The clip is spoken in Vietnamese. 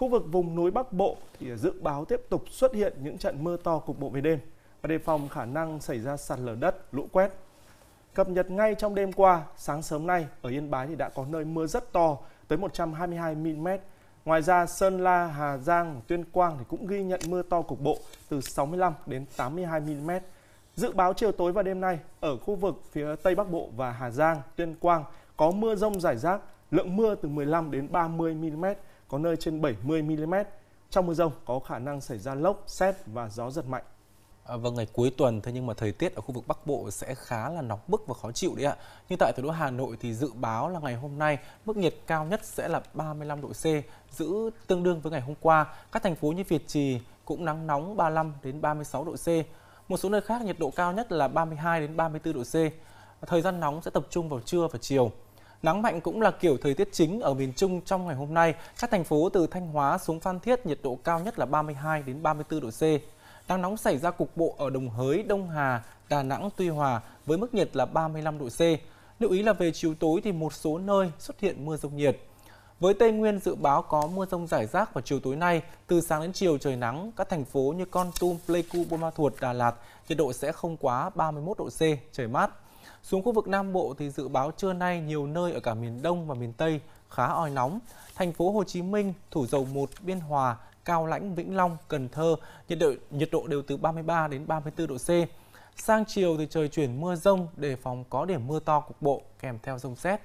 Khu vực vùng núi Bắc Bộ thì dự báo tiếp tục xuất hiện những trận mưa to cục bộ về đêm và đề phòng khả năng xảy ra sạt lở đất, lũ quét. Cập nhật ngay trong đêm qua, sáng sớm nay ở Yên Bái thì đã có nơi mưa rất to tới 122 mm. Ngoài ra Sơn La, Hà Giang, Tuyên Quang thì cũng ghi nhận mưa to cục bộ từ 65 đến 82 mm. Dự báo chiều tối và đêm nay ở khu vực phía Tây Bắc Bộ và Hà Giang, Tuyên Quang có mưa rông rải rác, lượng mưa từ 15 đến 30 mm có nơi trên 70 mm. Trong mưa rông có khả năng xảy ra lốc, xét và gió giật mạnh. À, vâng ngày cuối tuần thế nhưng mà thời tiết ở khu vực Bắc Bộ sẽ khá là nóng bức và khó chịu đấy ạ. Như tại thủ đô Hà Nội thì dự báo là ngày hôm nay mức nhiệt cao nhất sẽ là 35 độ C, giữ tương đương với ngày hôm qua. Các thành phố như Việt Trì cũng nắng nóng 35 đến 36 độ C. Một số nơi khác nhiệt độ cao nhất là 32 đến 34 độ C. Thời gian nóng sẽ tập trung vào trưa và chiều. Nắng mạnh cũng là kiểu thời tiết chính ở miền Trung trong ngày hôm nay. Các thành phố từ Thanh Hóa xuống Phan Thiết nhiệt độ cao nhất là 32 đến 34 độ C. Nắng nóng xảy ra cục bộ ở Đồng Hới, Đông Hà, Đà Nẵng, Tuy Hòa với mức nhiệt là 35 độ C. Lưu ý là về chiều tối thì một số nơi xuất hiện mưa rông nhiệt. Với Tây Nguyên dự báo có mưa rông rải rác vào chiều tối nay, từ sáng đến chiều trời nắng, các thành phố như Con Tum, Pleiku, Buôn Ma Thuột, Đà Lạt, nhiệt độ sẽ không quá 31 độ C, trời mát. Xuống khu vực Nam Bộ thì dự báo trưa nay nhiều nơi ở cả miền Đông và miền Tây khá oi nóng. Thành phố Hồ Chí Minh, Thủ Dầu Một, Biên Hòa, Cao Lãnh, Vĩnh Long, Cần Thơ nhiệt độ nhiệt độ đều từ 33 đến 34 độ C. Sang chiều thì trời chuyển mưa rông đề phòng có điểm mưa to cục bộ kèm theo rông xét.